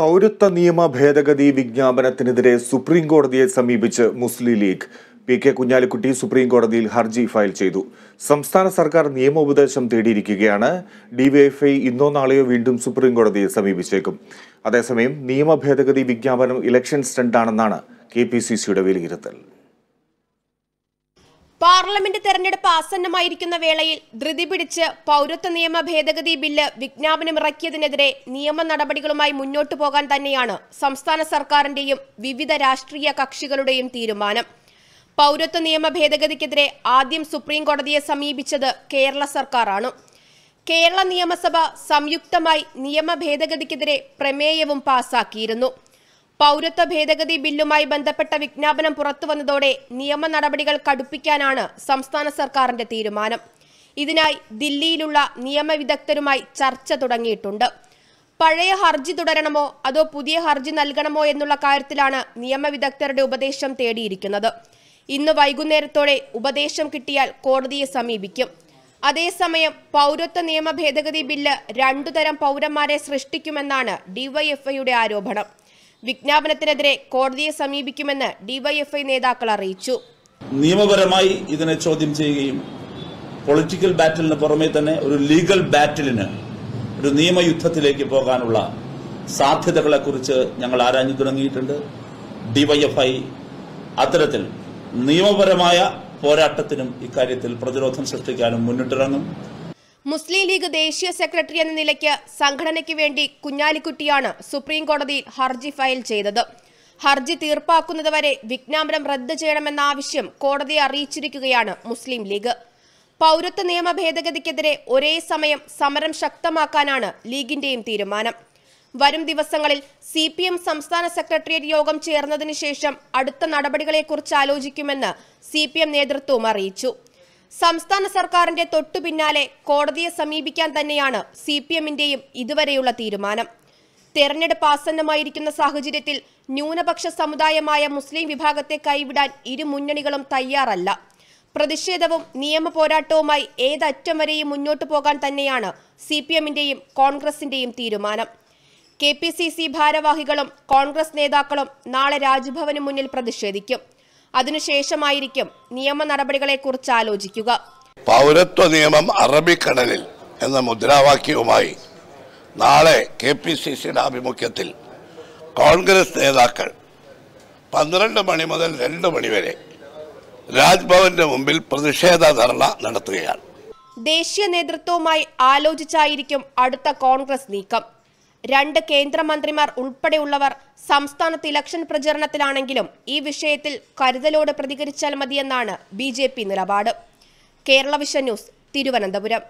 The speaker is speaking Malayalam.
പൗരത്വ നിയമ ഭേദഗതി വിജ്ഞാപനത്തിനെതിരെ സുപ്രീം കോടതിയെ സമീപിച്ച് Muslim League P K Kunhalikutty supreme കോടതിയിൽ ഹർജി ഫയൽ ചെയ്തു സംസ്ഥാന സർക്കാർ നിയമോപദേശം തേടിയിരിക്കുകയാണ് ഡിവൈഎഫ്ഐ ഇന്നോ നാളെയോ വീണ്ടും സുപ്രീം കോടതിയെ സമീപിച്ചേക്കും അതേസമയം നിയമ ഭേദഗതി വിജ്ഞാപനം ഇലക്ഷൻ സ്റ്റണ്ടാണെന്നാണ് കെ പി സി സിയുടെ വിലയിരുത്തൽ പാർലമെന്റ് തെരഞ്ഞെടുപ്പ് ആസന്നമായിരിക്കുന്ന വേളയിൽ ധൃതി പിടിച്ച് പൗരത്വ നിയമ ഭേദഗതി ബില്ല് വിജ്ഞാപനമിറക്കിയതിനെതിരെ നിയമ നടപടികളുമായി മുന്നോട്ടു പോകാൻ തന്നെയാണ് സംസ്ഥാന സർക്കാരിന്റെയും വിവിധ രാഷ്ട്രീയ കക്ഷികളുടെയും തീരുമാനം പൗരത്വ നിയമ ഭേദഗതിക്കെതിരെ ആദ്യം സുപ്രീം കോടതിയെ സമീപിച്ചത് കേരള സർക്കാരാണ് കേരള നിയമസഭ സംയുക്തമായി നിയമ ഭേദഗതിക്കെതിരെ പ്രമേയവും പാസാക്കിയിരുന്നു പൗരത്വ ഭേദഗതി ബില്ലുമായി ബന്ധപ്പെട്ട വിജ്ഞാപനം പുറത്തുവന്നതോടെ നിയമ നടപടികൾ കടുപ്പിക്കാനാണ് സംസ്ഥാന സർക്കാരിന്റെ തീരുമാനം ഇതിനായി ദില്ലിയിലുള്ള നിയമവിദഗ്ധരുമായി ചർച്ച തുടങ്ങിയിട്ടുണ്ട് പഴയ ഹർജി തുടരണമോ അതോ പുതിയ ഹർജി നൽകണമോ എന്നുള്ള കാര്യത്തിലാണ് നിയമവിദഗ്ധരുടെ ഉപദേശം തേടിയിരിക്കുന്നത് ഇന്ന് വൈകുന്നേരത്തോടെ ഉപദേശം കിട്ടിയാൽ കോടതിയെ സമീപിക്കും അതേസമയം പൗരത്വ നിയമ ഭേദഗതി ബില്ല് രണ്ടുതരം പൗരന്മാരെ സൃഷ്ടിക്കുമെന്നാണ് ഡിവൈഎഫ്ഐയുടെ ആരോപണം വിജ്ഞാപനത്തിനെതിരെ കോടതിയെ സമീപിക്കുമെന്ന് ഡിവൈഎഫ്ഐ നേതാക്കൾ അറിയിച്ചു നിയമപരമായി ഇതിനെ ചോദ്യം ചെയ്യുകയും പൊളിറ്റിക്കൽ ബാറ്റിലിന് പുറമെ തന്നെ ഒരു ലീഗൽ ബാറ്റിലിന് ഒരു നിയമയുദ്ധത്തിലേക്ക് പോകാനുള്ള സാധ്യതകളെക്കുറിച്ച് ഞങ്ങൾ ആരാഞ്ഞു തുടങ്ങിയിട്ടുണ്ട് ഡിവൈഎഫ്ഐ അത്തരത്തിൽ നിയമപരമായ പോരാട്ടത്തിനും ഇക്കാര്യത്തിൽ പ്രതിരോധം സൃഷ്ടിക്കാനും മുന്നിട്ടിറങ്ങും മുസ്ലിം ലീഗ് ദേശീയ സെക്രട്ടറി എന്ന നിലയ്ക്ക് സംഘടനയ്ക്ക് വേണ്ടി കുഞ്ഞാലിക്കുട്ടിയാണ് സുപ്രീം കോടതിയിൽ ഹർജി ഫയൽ ചെയ്തത് ഹർജി തീർപ്പാക്കുന്നതുവരെ വിജ്ഞാപനം റദ്ദ് ചെയ്യണമെന്ന ആവശ്യം കോടതിയെ അറിയിച്ചിരിക്കുകയാണ് മുസ്ലിം ലീഗ് പൗരത്വ നിയമ ഭേദഗതിക്കെതിരെ ഒരേ സമയം സമരം ശക്തമാക്കാനാണ് ലീഗിന്റെയും തീരുമാനം വരും ദിവസങ്ങളിൽ സി പി എം സംസ്ഥാന സെക്രട്ടേറിയറ്റ് യോഗം ചേർന്നതിന് ശേഷം അടുത്ത നടപടികളെക്കുറിച്ച് ആലോചിക്കുമെന്ന് സി പി എം നേതൃത്വവും അറിയിച്ചു സംസ്ഥാന സർക്കാരിന്റെ തൊട്ടു പിന്നാലെ കോടതിയെ സമീപിക്കാൻ തന്നെയാണ് സി പി എമ്മിന്റെയും ഇതുവരെയുള്ള തീരുമാനം തെരഞ്ഞെടുപ്പ് ആസന്നമായിരിക്കുന്ന സാഹചര്യത്തിൽ ന്യൂനപക്ഷ സമുദായമായ മുസ്ലിം വിഭാഗത്തെ കൈവിടാൻ ഇരു മുന്നണികളും തയ്യാറല്ല പ്രതിഷേധവും നിയമ പോരാട്ടവുമായി ഏതറ്റം വരെയും മുന്നോട്ടു പോകാൻ തന്നെയാണ് സി പി എമ്മിന്റെയും കോൺഗ്രസിന്റെയും തീരുമാനം കെ പി സി സി ഭാരവാഹികളും കോൺഗ്രസ് നേതാക്കളും നാളെ രാജ്ഭവന് മുന്നിൽ പ്രതിഷേധിക്കും അതിനുശേഷമായിരിക്കും നിയമ കുറിച്ച് ആലോചിക്കുക പൗരത്വ നിയമം അറബിക്കടലിൽ എന്ന മുദ്രാവാക്യവുമായി നാളെ കെ പി സി സിയുടെ ആഭിമുഖ്യത്തിൽ കോൺഗ്രസ് നേതാക്കൾ പന്ത്രണ്ട് മണി മുതൽ രണ്ട് മണിവരെ രാജ്ഭവന്റെ മുമ്പിൽ പ്രതിഷേധ ധർണ നടത്തുകയാണ് ദേശീയ നേതൃത്വവുമായി ആലോചിച്ചായിരിക്കും അടുത്ത കോൺഗ്രസ് നീക്കം രണ്ട് കേന്ദ്രമന്ത്രിമാർ ഉൾപ്പെടെയുള്ളവർ സംസ്ഥാനത്ത് ഇലക്ഷൻ പ്രചരണത്തിലാണെങ്കിലും ഈ വിഷയത്തിൽ കരുതലോട് പ്രതികരിച്ചാൽ മതിയെന്നാണ് ബി നിലപാട് കേരള വിഷൻ ന്യൂസ് തിരുവനന്തപുരം